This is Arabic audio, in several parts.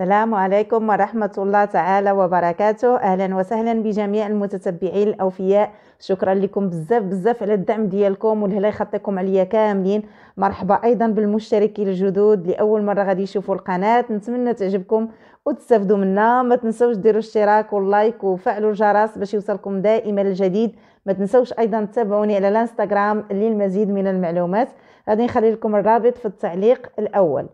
السلام عليكم ورحمة الله تعالى وبركاته أهلا وسهلا بجميع المتتبعين الأوفياء شكرا لكم بزاف بزاف على الدعم ديالكم والهلا يخطيكم عليا كاملين مرحبا أيضا بالمشتركين الجدد لأول مرة غادي يشوفوا القناة نتمنى تعجبكم وتستفدوا منا ما تنسوش ديروا اشتراك واللايك وفعلوا الجرس باش يوصلكم دائما الجديد ما تنسوش ايضا تتابعوني على الانستغرام للمزيد من المعلومات غادي نخلي لكم الرابط في التعليق الاول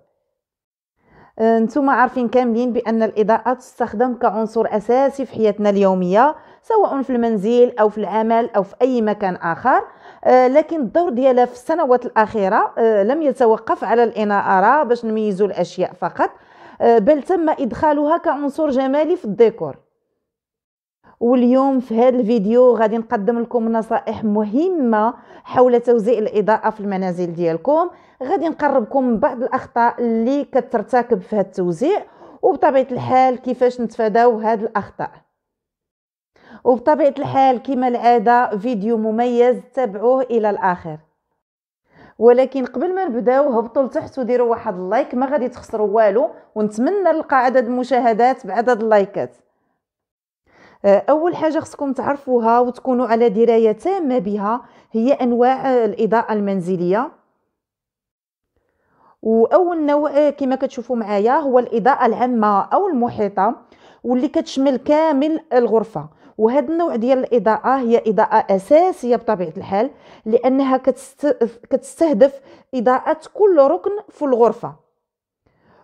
آه، نتوما عارفين كاملين بان الاضاءه تستخدم كعنصر اساسي في حياتنا اليوميه سواء في المنزل او في العمل او في اي مكان اخر آه، لكن الدور ديالها في السنوات الاخيره آه، لم يتوقف على الاناره باش نميزوا الاشياء فقط بل تم ادخالها كعنصر جمالي في الديكور واليوم في هذا الفيديو غادي نقدم لكم نصائح مهمه حول توزيع الاضاءه في المنازل ديالكم غادي نقربكم بعض الاخطاء اللي كترتكب في هذا التوزيع وبطبيعه الحال كيفاش نتفاداو هذه الاخطاء وبطبيعه الحال كما العاده فيديو مميز تابعوه الى الاخر ولكن قبل ما نبداو هبطوا لتحت وديروا واحد اللايك ما غادي تخسروا والو ونتمنى نلقى عدد المشاهدات بعدد اللايكات آه، اول حاجه خصكم تعرفوها وتكونوا على درايه تامه بها هي انواع الاضاءه المنزليه واول نوع كما كتشوفوا معايا هو الاضاءه العامه او المحيطه واللي كتشمل كامل الغرفه وهذا النوع ديال الاضاءه هي اضاءه اساسيه بطبيعه الحال لانها كتستهدف اضاءه كل ركن في الغرفه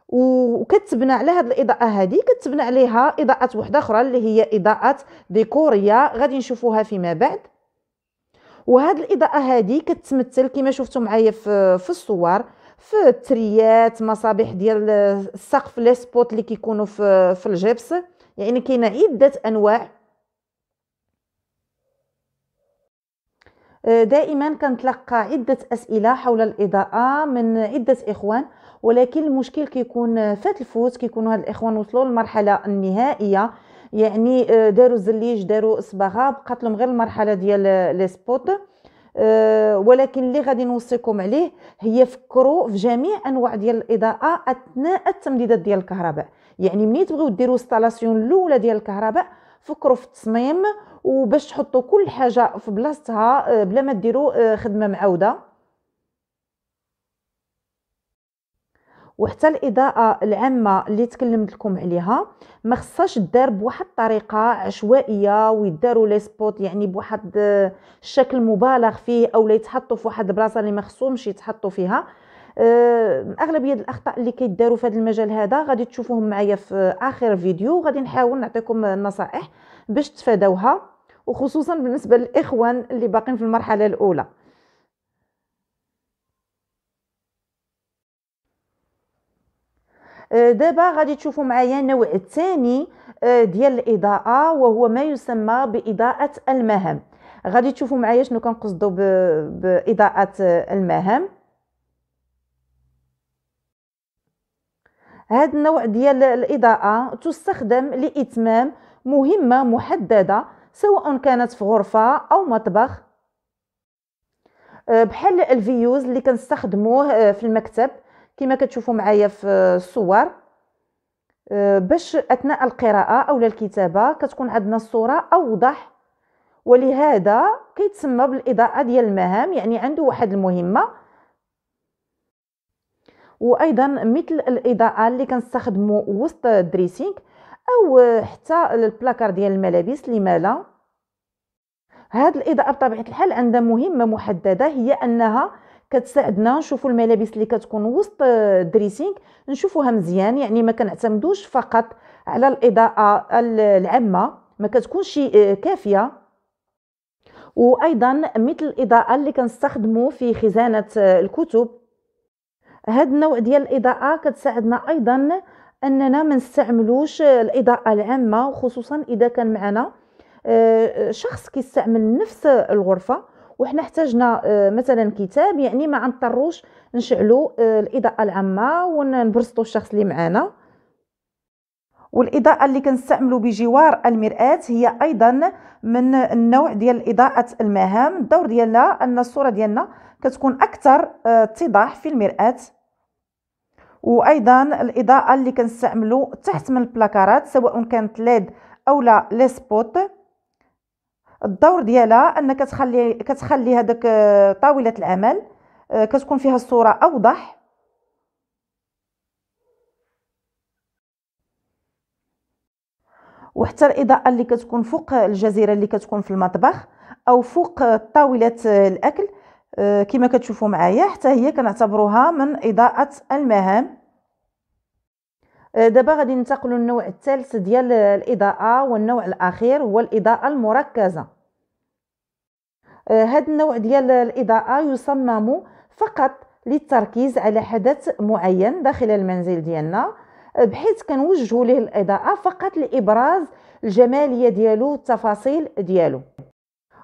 وكتبنا على هذه الاضاءه هذه كتبنا عليها اضاءات واحده اخرى اللي هي اضاءات ديكوريه غادي نشوفوها فيما بعد وهذه الاضاءه هذه كتمثل كما شفتوا معايا في في الصور في التريات مصابيح ديال السقف لي سبوت اللي كيكونوا في في الجبس يعني كاينه عده انواع آه، دائما كنتلقى عده اسئله حول الاضاءه من عده اخوان ولكن المشكل كيكون فات الفوت كيكونوا هاد الاخوان وصلوا للمرحله النهائيه يعني آه، داروا زليج داروا صباغه بقات لهم غير المرحله ديال لي سبوت آه، ولكن اللي غادي نوصيكم عليه هي فكروا في جميع انواع ديال الاضاءه اثناء التمديدات ديال الكهرباء يعني ملي تبغيو ديروا انستالاسيون الاولى ديال الكهرباء فكروا في التصميم وباش تحطوا كل حاجه في بلاصتها آه، بلا ما ديروا خدمه معوده وحتى الاضاءه العامه اللي تكلمت لكم عليها ما خصهاش دار بواحد الطريقه عشوائيه ويداروا لي سبوت يعني بواحد الشكل مبالغ فيه او لا يتحطوا في واحد البلاصه اللي ما خصهمش يتحطوا فيها أه، اغلبيه الاخطاء اللي كيداروا في هذا المجال هذا غادي تشوفوهم معايا في اخر فيديو غادي نحاول نعطيكم النصائح باش تفادوها وخصوصا بالنسبه للاخوان اللي باقين في المرحله الاولى آه، دابا غادي تشوفوا معايا النوع الثاني آه، ديال الاضاءه وهو ما يسمى باضاءه المهام غادي تشوفوا معايا شنو كنقصدوا باضاءه المهام هذا النوع ديال الاضاءه تستخدم لاتمام مهمه محدده سواء كانت في غرفه او مطبخ آه، بحال الفيوز اللي كنستخدموه في المكتب كما كتشوفوا معايا في الصور آه، باش اثناء القراءه او الكتابه كتكون عندنا الصوره اوضح ولهذا كيتسمى بالاضاءه ديال المهام يعني عنده واحد المهمه وايضا مثل الاضاءه اللي كنستخدمو وسط الدريسينغ او حتى البلاكار ديال الملابس لما لا هاد الاضاءه بطبيعه الحال عندها مهمه محدده هي انها كتساعدنا نشوفوا الملابس اللي كتكون وسط الدريسينغ آه، نشوفوها مزيان يعني ما كنعتمدوش فقط على الاضاءه العامه ما كتكونش آه، كافيه وايضا مثل الاضاءه اللي كنستخدمو في خزانه آه، الكتب هذا النوع ديال الاضاءه كتساعدنا ايضا اننا ما نستعملوش الاضاءه العامه وخصوصا اذا كان معنا شخص كيستعمل نفس الغرفه وحنا احتاجنا آه، مثلا كتاب يعني ما غنضطروش نشعلوا آه، الاضاءه العامه ونبرسطوا الشخص اللي معانا والاضاءه اللي كنستعملوا بجوار المراه هي ايضا من النوع ديال اضاءه المهام الدور ديالها ان الصوره ديالنا كتكون اكثر آه، اتضاح في المراه وايضا الاضاءه اللي كنستعملوا تحت من البلاكارات سواء كانت ليد او لا لي سبوت الدور ديالها انك تخلي كتخلي هذاك آه، طاوله العمل آه، كتكون فيها الصوره اوضح وحتى الاضاءه اللي كتكون فوق الجزيره اللي كتكون في المطبخ او فوق طاوله آه، الاكل كما كتشوفوا معايا حتى هي كنعتبروها من اضاءه المهام آه، دابا غادي ننتقلوا للنوع الثالث ديال الاضاءه والنوع الاخير هو الاضاءه المركزه هذا آه، النوع ديال الاضاءه يصمم فقط للتركيز على حدث معين داخل المنزل ديالنا آه، بحيث كنوجهوا ليه الاضاءه فقط لابراز الجماليه ديالو التفاصيل ديالو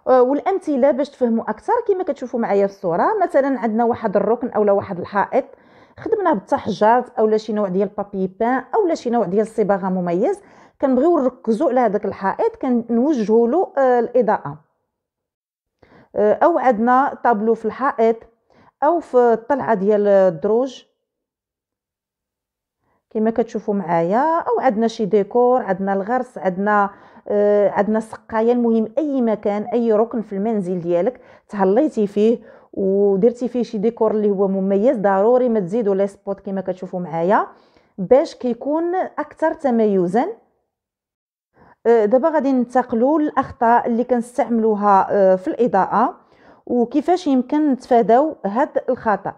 والامثله باش تفهموا اكثر كما كتشوفوا معايا في الصوره مثلا عندنا واحد الركن اولا واحد الحائط خدمنا بصح اولا شي نوع ديال بابي بان اولا شي نوع ديال صباغه مميز كنبغيو نركزو على هذاك الحائط كنوجهوا له آه، الاضاءه آه، او عندنا طابلو في الحائط او في الطلعه ديال الدروج كما كتشوفوا معايا او عندنا شي ديكور عندنا الغرس عندنا آه عندنا سقايه المهم اي مكان اي ركن في المنزل ديالك تهليتي فيه ودرتي فيه شي ديكور اللي هو مميز ضروري ما تزيدوا لي سبوت كما كتشوفوا معايا باش كيكون اكثر تميزا آه، دابا غادي ننتقلوا للاخطاء اللي كنستعملوها آه، في الاضاءه وكيفاش يمكن نتفاداو هاد الخطا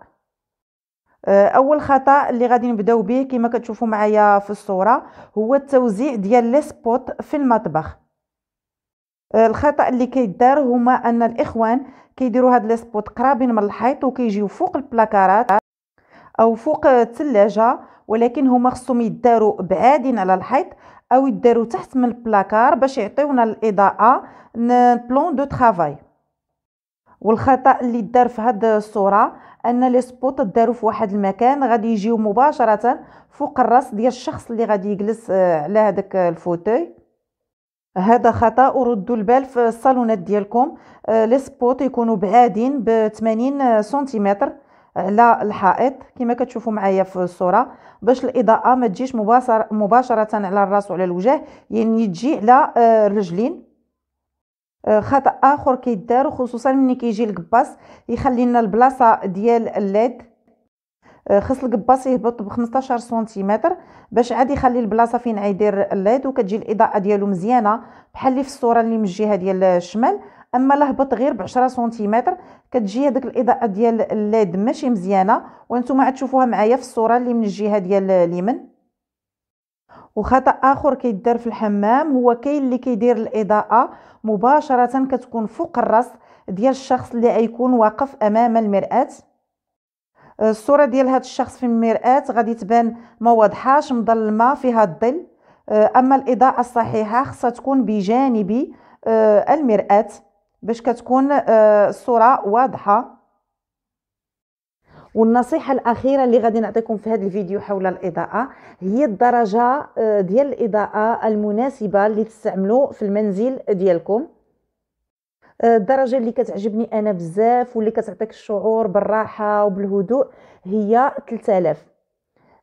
آه، اول خطا اللي غادي نبداو به كما كتشوفوا معايا في الصوره هو التوزيع ديال لي سبوت في المطبخ آه، الخطا اللي كيدار هما ان الاخوان كيديروا هاد لي سبوت قرابين من الحيط وكيجيو فوق البلاكارات او فوق الثلاجه ولكن هما خصهم يداروا بعادين على الحيط او يداروا تحت من البلاكار باش يعطيونا الاضاءه بلون دو طرافاي والخطا اللي دار في هذه الصوره ان لي سبوت داروا في واحد المكان غادي يجيو مباشره فوق الراس ديال الشخص اللي غادي يجلس آه، على هذاك الفوتوي هذا خطا وردوا البال في الصالونات ديالكم آه، لي سبوت يكونوا بعادين ب 80 سنتيمتر على الحائط كما كتشوفوا معايا في الصوره باش الاضاءه ما تجيش مباشره على الراس وعلى الوجه يعني تجي على آه، الرجلين آه، خطا اخر كيدار خصوصا ملي كيجي القباص يخلي لنا البلاصه ديال الليد آه، خص القباص يهبط ب 15 سنتيمتر باش عاد يخلي البلاصه فين عيدير الليد وكتجي الاضاءه ديالو مزيانه بحال اللي في الصوره اللي من الجهه ديال الشمال اما لهبط غير ب 10 سنتيمتر كتجي هذيك الاضاءه ديال الليد ماشي مزيانه وانتم عاد تشوفوها معايا في الصوره اللي من الجهه ديال اليمين وخطا اخر كيدار في الحمام هو كاين اللي كيدير الاضاءه مباشره كتكون فوق الراس ديال الشخص اللي غيكون واقف امام المراه آه، الصوره ديال هذا الشخص في المراه غادي تبان ما واضحاش مظلمه فيها الظل آه، اما الاضاءه الصحيحه خصها تكون بجانبي آه، المراه باش كتكون الصوره واضحه والنصيحه الاخيره اللي غادي نعطيكم في هذا الفيديو حول الاضاءه هي الدرجه آه، ديال الاضاءه المناسبه اللي تستعملوا في المنزل ديالكم آه، الدرجه اللي كتعجبني انا بزاف واللي كتعطيك الشعور بالراحه وبالهدوء هي 3000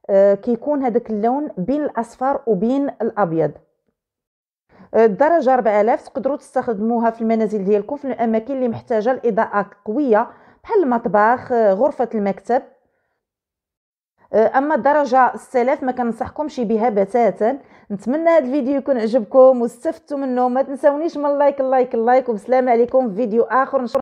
آه، كيكون هذاك اللون بين الاصفر وبين الابيض الدرجه 4000 تقدروا تستخدموها في المنازل ديالكم في الاماكن اللي محتاجه الاضاءه قويه بحال المطبخ آه، غرفه المكتب آه، اما الدرجه السلف ما كنصحكمش بها بتاتا نتمنى هذا الفيديو يكون عجبكم واستفدتوا منه ما تنسونيش من لايك اللايك اللايك وبسلام عليكم في فيديو اخر